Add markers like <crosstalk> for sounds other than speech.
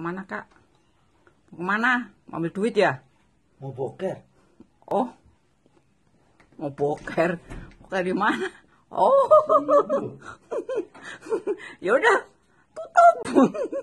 kemana kak? Mau kemana? Mau ambil duit ya? Mau boker. Oh, mau boker. Boker di mana? Oh, yaudah tutup. <laughs> Ya